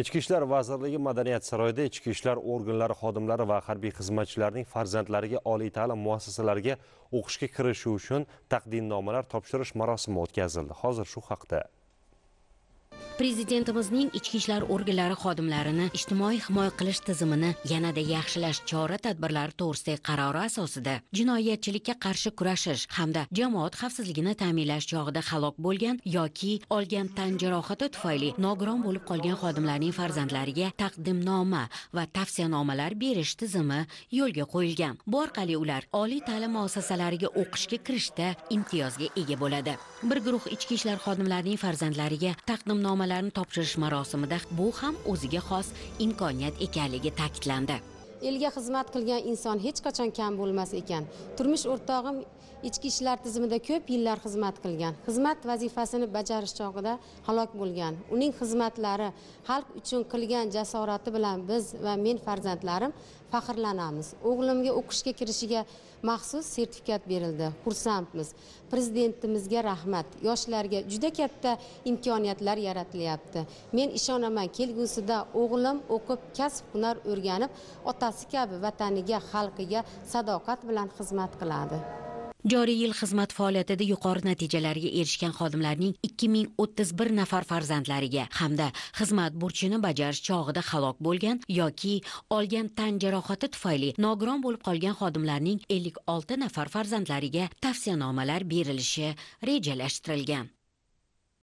ichki ishlar vazirligi madaniyat saroyida ichki ishlar organlari xodimlari va harbiy xizmatchilarning farzandlariga oliy ta'lim muassasalariga o'qishga kirishi uchun taqdimnomalar topshirish marosimi o'tkazildi hozir shu haqda prezidentimizning ichki ishlar organlari xodimlarini ijtimoiy himoya qilish tizimini yanada yaxshilash chora tadbirlari to'g'risidagi qarori asosida jinoyatchilikka qarshi kurashish hamda jamoat xavfsizligini ta'minlash chog'ida halok bo'lgan yoki olgan tan jarohati tufayli nogiron bo'lib qolgan xodimlarning farzandlariga taqdimnoma va tavsiyanomalar berish tizimi yo'lga qo'yilgan bu orqali ular oliy ta'lim muassasalariga o'qishga kirishda imtiyozga ega bo'ladi bir guruh ichki ishlar xodimlarining farzandlariga taqdimnomalar sovg'alarni topshirish marosimida bu ham o'ziga xos imkoniyat ekanligi ta'kidlandi elga xizmat qilgan inson hech qachon kam bo'lmas ekan turmush o'rtog'im ichki ishlar tizimida ko'p yillar xizmat qilgan xizmat vazifasini bajarish chog'ida halok bo'lgan uning xizmatlari xalq uchun qilgan jasorati bilan biz va men farzandlarim faxrlanamiz o'g'limga o'qishga kirishiga maxsus sertifikat berildi xursandmiz prezidentimizga rahmat yoshlarga juda katta imkoniyatlar yaratilyapti men ishonaman kelgusida o'g'lim o'qib kasb hunar o'rganib otasi kabi vataniga xalqiga sadoqat bilan xizmat qiladi joriy yil xizmat faoliyatida yuqori natijalarga erishgan xodimlarning 2031 nafar farzandlariga hamda xizmat burchini bajarish chog'ida halok bo'lgan yoki olgan tan jarohati tufayli nogiron bo'lib qolgan xodimlarning 56 nafar farzandlariga tavsiyanomalar berilishi rejalashtirilgan